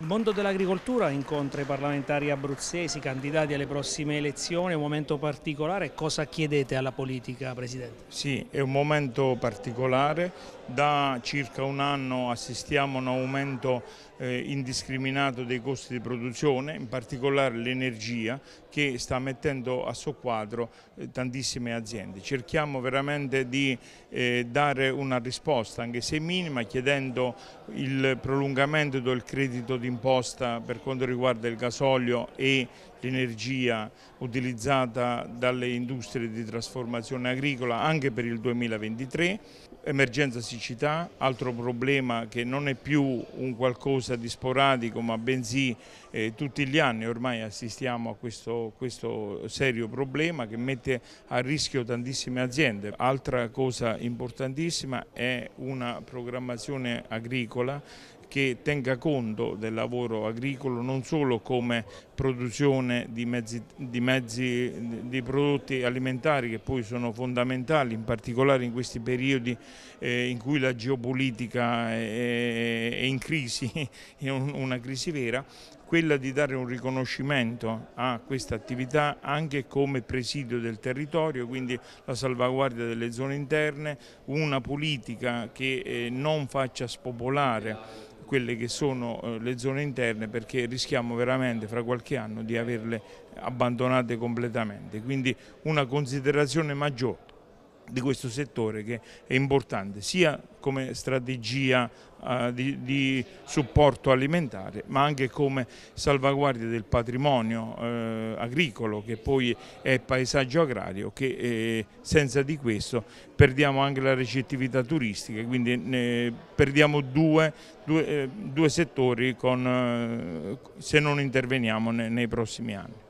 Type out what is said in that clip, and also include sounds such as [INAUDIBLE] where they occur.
Il mondo dell'agricoltura incontra i parlamentari abruzzesi, candidati alle prossime elezioni, un momento particolare. Cosa chiedete alla politica, Presidente? Sì, è un momento particolare da circa un anno assistiamo a un aumento eh, indiscriminato dei costi di produzione, in particolare l'energia che sta mettendo a soqquadro eh, tantissime aziende. Cerchiamo veramente di eh, dare una risposta, anche se minima, chiedendo il prolungamento del credito d'imposta per quanto riguarda il gasolio e l'energia utilizzata dalle industrie di trasformazione agricola anche per il 2023, emergenza siciliana siccità, altro problema che non è più un qualcosa di sporadico ma bensì eh, tutti gli anni ormai assistiamo a questo, questo, serio problema che mette a rischio tantissime aziende. Altra cosa importantissima è una programmazione agricola che tenga conto del lavoro agricolo non solo come produzione di, mezzi, di, mezzi, di prodotti alimentari che poi sono fondamentali, in particolare in questi periodi eh, in cui la geopolitica è, è in crisi, [LAUGHS] è una crisi vera, quella di dare un riconoscimento a questa attività anche come presidio del territorio, quindi la salvaguardia delle zone interne, una politica che eh, non faccia spopolare quelle che sono eh, le zone interne perché rischiamo veramente fra qualche anno di averle abbandonate completamente, quindi una considerazione maggiore di questo settore che è importante sia come strategia uh, di, di, supporto alimentare ma anche come salvaguardia del patrimonio uh, agricolo che poi è paesaggio agrario che eh, senza di questo perdiamo anche la recettività turistica quindi eh, perdiamo due, due, eh, due settori con, eh, se non interveniamo ne, nei prossimi anni.